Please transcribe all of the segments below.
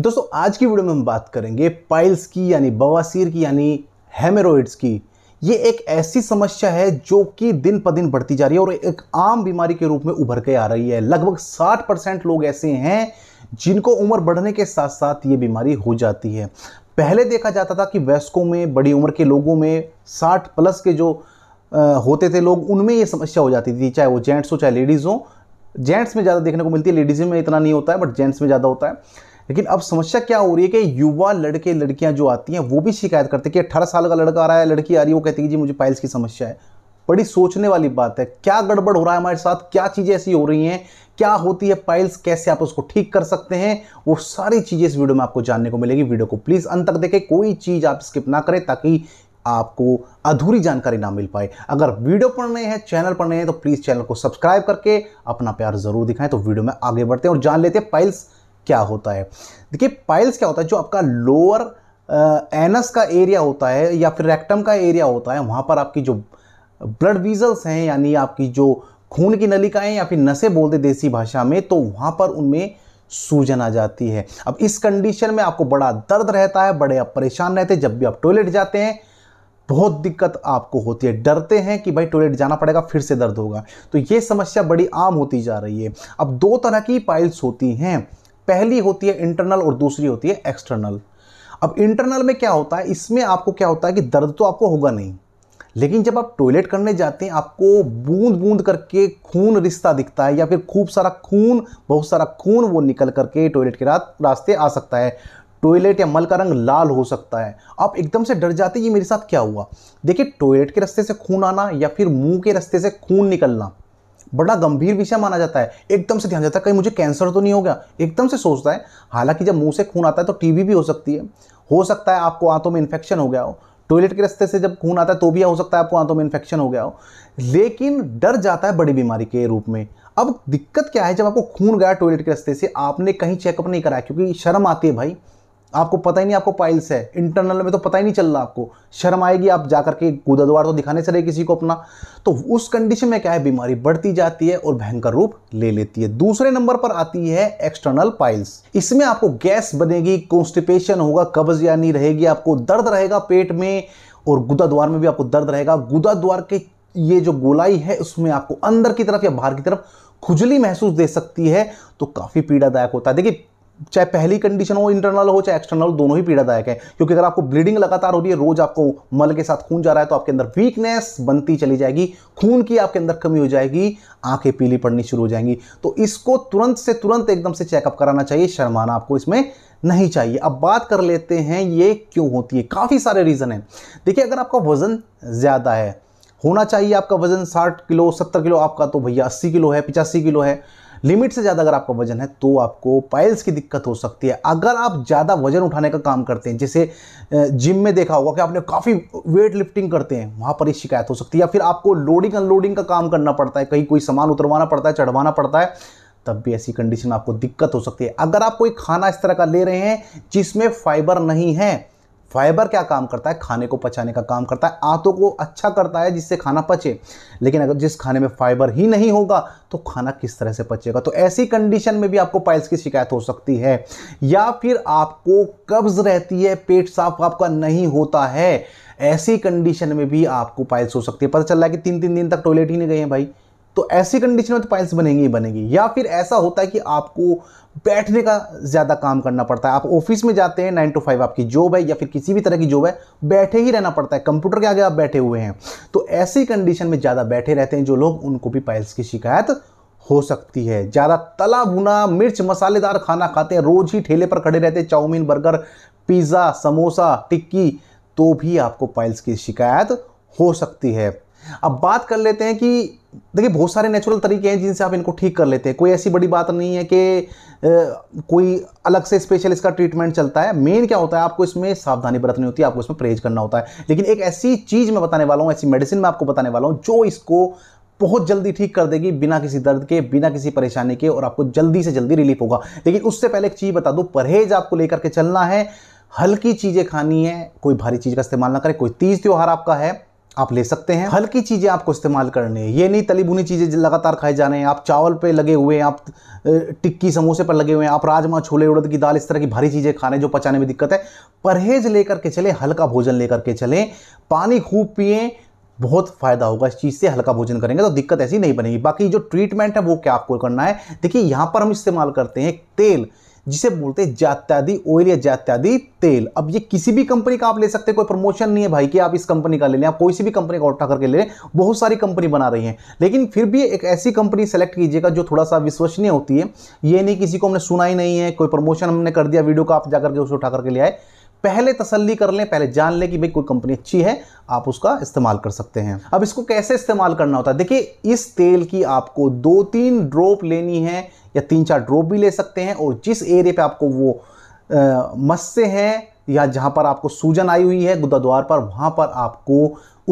दोस्तों आज की वीडियो में हम बात करेंगे पाइल्स की यानी बवासीर की यानी हेमेरोइड्स की ये एक ऐसी समस्या है जो कि दिन पर दिन बढ़ती जा रही है और एक आम बीमारी के रूप में उभर के आ रही है लगभग 60 परसेंट लोग ऐसे हैं जिनको उम्र बढ़ने के साथ साथ ये बीमारी हो जाती है पहले देखा जाता था कि वयस्कों में बड़ी उम्र के लोगों में 60 प्लस के जो होते थे लोग उनमें ये समस्या हो जाती थी चाहे वो जेंट्स हो चाहे लेडीज़ हो जेंट्स में ज़्यादा देखने को मिलती है लेडीज़ में इतना नहीं होता है बट जेंट्स में ज़्यादा होता है लेकिन अब समस्या क्या हो रही है कि युवा लड़के लड़कियां जो आती हैं वो भी शिकायत करते हैं कि अठारह साल का लड़का आ रहा है लड़की आ रही है वो कहती है जी मुझे पाइल्स की समस्या है बड़ी सोचने वाली बात है क्या गड़बड़ हो रहा है हमारे साथ क्या चीज़ें ऐसी हो रही हैं क्या होती है पाइल्स कैसे आप उसको ठीक कर सकते हैं वो सारी चीज़ें इस वीडियो में आपको जानने को मिलेगी वीडियो को प्लीज़ अंत तक देखें कोई चीज़ आप स्किप ना करें ताकि आपको अधूरी जानकारी ना मिल पाए अगर वीडियो पर नए हैं चैनल पर नए हैं तो प्लीज़ चैनल को सब्सक्राइब करके अपना प्यार जरूर दिखाएं तो वीडियो में आगे बढ़ते हैं और जान लेते हैं पाइल्स क्या होता है देखिए पाइल्स क्या होता है जो आपका लोअर एनस का एरिया होता है या फिर रेक्टम का एरिया होता है वहाँ पर आपकी जो ब्लड वीजल्स हैं यानी आपकी जो खून की नलिकाएं या फिर नशे बोलते देसी भाषा में तो वहाँ पर उनमें सूजन आ जाती है अब इस कंडीशन में आपको बड़ा दर्द रहता है बड़े आप परेशान रहते हैं जब भी आप टॉयलेट जाते हैं बहुत दिक्कत आपको होती है डरते हैं कि भाई टॉयलेट जाना पड़ेगा फिर से दर्द होगा तो ये समस्या बड़ी आम होती जा रही है अब दो तरह की पाइल्स होती हैं पहली होती है इंटरनल और दूसरी होती है एक्सटर्नल अब इंटरनल में क्या होता है इसमें आपको क्या होता है कि दर्द तो आपको होगा नहीं लेकिन जब आप टॉयलेट करने जाते हैं आपको बूंद बूंद करके खून रिश्ता दिखता है या फिर खूब सारा खून बहुत सारा खून वो निकल करके टॉयलेट के रात रास्ते आ सकता है टॉयलेट या मल का रंग लाल हो सकता है आप एकदम से डर जाते हैं ये मेरे साथ क्या हुआ देखिए टॉयलेट के रास्ते से खून आना या फिर मुंह के रास्ते से खून निकलना बड़ा गंभीर विषय माना जाता है एकदम से ध्यान जाता है कहीं मुझे कैंसर तो नहीं हो गया एकदम से सोचता है हालांकि जब मुंह से खून आता है तो टीबी भी हो सकती है हो सकता है आपको आंतों में इन्फेक्शन हो गया हो टॉयलेट के रास्ते से जब खून आता है तो भी हो सकता है आपको आंतों में इन्फेक्शन हो गया हो लेकिन डर जाता है बड़ी बीमारी के रूप में अब दिक्कत क्या है जब आपको खून गया टॉयलेट के रास्ते से आपने कहीं चेकअप नहीं कराया क्योंकि शर्म आती है भाई आपको पता ही नहीं आपको पाइल्स है इंटरनल में तो पता ही नहीं चल रहा आपको शर्म आएगी आप जाकर के गुदा द्वार तो दिखाने से रहे किसी को अपना तो उस कंडीशन में क्या है बीमारी बढ़ती जाती है और भयंकर रूप ले लेती है दूसरे नंबर पर आती है एक्सटर्नल पाइल्स इसमें आपको गैस बनेगी कॉन्स्टिपेशन होगा कब्ज यानी रहेगी आपको दर्द रहेगा पेट में और गुदा द्वार में भी आपको दर्द रहेगा गुदा द्वार के ये जो गोलाई है उसमें आपको अंदर की तरफ या बाहर की तरफ खुजली महसूस दे सकती है तो काफ़ी पीड़ादायक होता है देखिए चाहे पहली कंडीशन हो इंटरनल हो चाहे एक्सटर्नल दोनों ही पीड़ादायक है क्योंकि अगर आपको ब्लीडिंग लगातार हो रही है रोज आपको मल के साथ खून जा रहा है तो आपके अंदर वीकनेस बनती चली जाएगी खून की आपके अंदर कमी हो जाएगी आंखें पीली पड़नी शुरू हो जाएंगी तो इसको तुरंत से तुरंत एकदम से चेकअप कराना चाहिए शर्माना आपको इसमें नहीं चाहिए अब बात कर लेते हैं ये क्यों होती है काफ़ी सारे रीज़न हैं देखिए अगर आपका वज़न ज़्यादा है होना चाहिए आपका वज़न साठ किलो सत्तर किलो आपका तो भैया अस्सी किलो है पिचासी किलो है लिमिट से ज़्यादा अगर आपका वजन है तो आपको पाइल्स की दिक्कत हो सकती है अगर आप ज़्यादा वजन उठाने का काम करते हैं जैसे जिम में देखा होगा कि आपने काफ़ी वेट लिफ्टिंग करते हैं वहाँ पर ही शिकायत हो सकती है या फिर आपको लोडिंग अनलोडिंग का काम करना पड़ता है कहीं कोई सामान उतरवाना पड़ता है चढ़वाना पड़ता है तब भी ऐसी कंडीशन में आपको दिक्कत हो सकती है अगर आप कोई खाना इस तरह का ले रहे हैं जिसमें फाइबर नहीं है फाइबर क्या काम करता है खाने को पचाने का काम करता है आंतों को अच्छा करता है जिससे खाना पचे लेकिन अगर जिस खाने में फाइबर ही नहीं होगा तो खाना किस तरह से पचेगा तो ऐसी कंडीशन में भी आपको पाइल्स की शिकायत हो सकती है या फिर आपको कब्ज रहती है पेट साफ आपका नहीं होता है ऐसी कंडीशन में भी आपको पाइल्स हो सकती है पता चल रहा है कि तीन तीन दिन तक टॉयलेट ही नहीं गए हैं भाई तो ऐसी कंडीशन में तो पाइल्स बनेंगी ही बनेगी या फिर ऐसा होता है कि आपको बैठने का ज़्यादा काम करना पड़ता है आप ऑफिस में जाते हैं नाइन टू फाइव आपकी जॉब है या फिर किसी भी तरह की जॉब है बैठे ही रहना पड़ता है कंप्यूटर के आगे आप बैठे हुए हैं तो ऐसी कंडीशन में ज़्यादा बैठे रहते हैं जो लोग उनको भी पाइल्स की शिकायत हो सकती है ज़्यादा तला भुना मिर्च मसालेदार खाना खाते हैं रोज़ ही ठेले पर खड़े रहते हैं chow mein burger pizza samosa tikki तो भी आपको पाइल्स की शिकायत हो सकती है अब बात कर लेते हैं कि देखिए बहुत सारे नेचुरल तरीके हैं जिनसे आप इनको ठीक कर लेते हैं कोई ऐसी बड़ी बात नहीं है कि कोई अलग से स्पेशल इसका ट्रीटमेंट चलता है मेन क्या होता है आपको इसमें सावधानी बरतनी होती है आपको इसमें परहेज करना होता है लेकिन एक ऐसी चीज़ मैं बताने वाला हूँ ऐसी मेडिसिन मैं आपको बताने वाला हूँ जो इसको बहुत जल्दी ठीक कर देगी बिना किसी दर्द के बिना किसी परेशानी के और आपको जल्दी से जल्दी रिलीफ होगा लेकिन उससे पहले एक चीज़ बता दूँ परहेज आपको लेकर के चलना है हल्की चीज़ें खानी है कोई भारी चीज़ का इस्तेमाल ना करें कोई तीज त्यौहार आपका है आप ले सकते हैं हल्की चीज़ें आपको इस्तेमाल करने ये नहीं तली बुनी चीज़ें लगातार खाए जा रहे हैं आप चावल पे लगे हुए हैं आप टिक्की समोसे पर लगे हुए हैं आप राजमा छोले उड़द की दाल इस तरह की भारी चीज़ें खाने जो पचाने में दिक्कत है परहेज लेकर के चले हल्का भोजन लेकर के चलें पानी खूब पिए बहुत फायदा होगा इस चीज़ से हल्का भोजन करेंगे तो दिक्कत ऐसी नहीं बनेगी बाकी जो ट्रीटमेंट है वो क्या आपको करना है देखिए यहाँ पर हम इस्तेमाल करते हैं तेल जिसे बोलते हैं जात्यादि ऑयल या जात्यादि तेल अब ये किसी भी कंपनी का आप ले सकते हैं कोई प्रमोशन नहीं है भाई कि आप इस कंपनी का ले लें आप कोई सी भी कंपनी का उठा करके ले लें बहुत सारी कंपनी बना रही है लेकिन फिर भी एक ऐसी कंपनी सेलेक्ट कीजिएगा जो थोड़ा सा विश्वसनीय होती है ये नहीं किसी को हमने सुना ही नहीं है कोई प्रमोशन हमने कर दिया वीडियो का आप जाकर के उसे उठा करके ले आए पहले तसल्ली कर लें पहले जान लें कि भाई कोई कंपनी अच्छी है आप उसका इस्तेमाल कर सकते हैं अब इसको कैसे इस्तेमाल करना होता है देखिए इस तेल की आपको दो तीन ड्रॉप लेनी है या तीन चार ड्रॉप भी ले सकते हैं और जिस एरिया पे आपको वो मस्से हैं या जहाँ पर आपको सूजन आई हुई है गुदा द्वार पर वहाँ पर आपको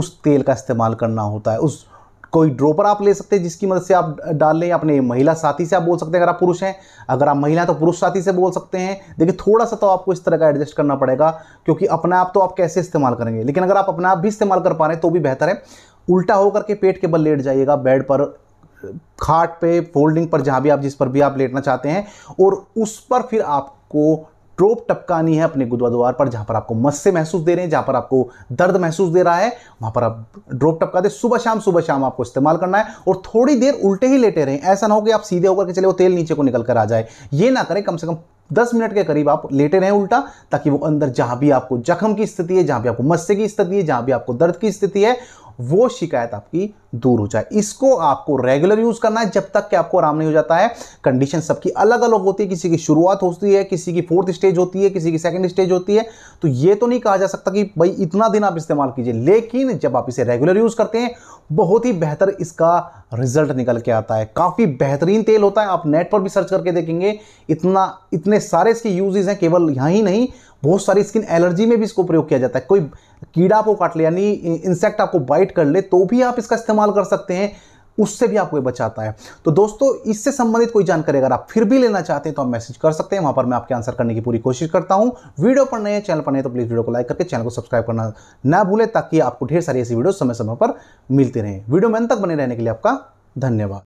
उस तेल का इस्तेमाल करना होता है उस कोई ड्रोपर आप ले सकते हैं जिसकी मदद से आप डाल लें अपने महिला साथी से आप बोल सकते हैं अगर आप पुरुष हैं अगर आप महिला तो पुरुष साथी से बोल सकते हैं देखिए थोड़ा सा तो आपको इस तरह का एडजस्ट करना पड़ेगा क्योंकि अपने आप तो आप कैसे इस्तेमाल करेंगे लेकिन अगर आप अपने आप भी इस्तेमाल कर पा रहे हैं तो भी बेहतर है उल्टा होकर के पेट के बल लेट जाइएगा बेड पर खाट पे फोल्डिंग पर जहाँ भी आप जिस पर भी आप लेटना चाहते हैं और उस पर फिर आपको ड्रॉप टपकानी है अपने गुदवा द्वार पर जहां पर आपको मस्से महसूस दे रहे हैं जहां पर आपको दर्द महसूस दे रहा है वहां पर आप ड्रोप टपका दे सुबह शाम सुबह शाम आपको इस्तेमाल करना है और थोड़ी देर उल्टे ही लेटे रहें ऐसा ना हो कि आप सीधे होकर के चले वो तेल नीचे को निकल कर आ जाए ये ना करें कम से कम दस मिनट के करीब आप लेटे रहें उल्टा ताकि वो अंदर जहां भी आपको जख्म की स्थिति है जहां भी आपको मस्से की स्थिति है जहां भी आपको दर्द की स्थिति है वो शिकायत आपकी दूर हो जाए इसको आपको रेगुलर यूज करना है जब तक कि आपको आराम नहीं हो जाता है कंडीशन सबकी अलग अलग होती है किसी की शुरुआत होती है किसी की फोर्थ स्टेज होती है किसी की सेकंड स्टेज होती है तो ये तो नहीं कहा जा सकता कि भाई इतना दिन आप इस्तेमाल कीजिए लेकिन जब आप इसे रेगुलर यूज करते हैं बहुत ही बेहतर इसका रिजल्ट निकल के आता है काफ़ी बेहतरीन तेल होता है आप नेट पर भी सर्च करके देखेंगे इतना इतने सारे इसके यूजेज हैं केवल यहाँ ही नहीं बहुत सारी स्किन एलर्जी में भी इसको प्रयोग किया जाता है कोई कीड़ा को काट ले यानी इंसेक्ट आपको बाइट कर ले तो भी आप इसका इस्तेमाल कर सकते हैं उससे भी आपको बचाता है तो दोस्तों इससे संबंधित कोई जानकारी अगर आप फिर भी लेना चाहते हैं तो आप मैसेज कर सकते हैं वहां पर मैं आपके आंसर करने की पूरी कोशिश करता हूं वीडियो पर नए चैनल पर नए तो प्लीज़ वीडियो को लाइक करके चैनल को सब्सक्राइब करना ना भूलें ताकि आपको ढेर सारी ऐसी वीडियो समय समय पर मिलती रहे वीडियो में अंत तक बने रहने के लिए आपका धन्यवाद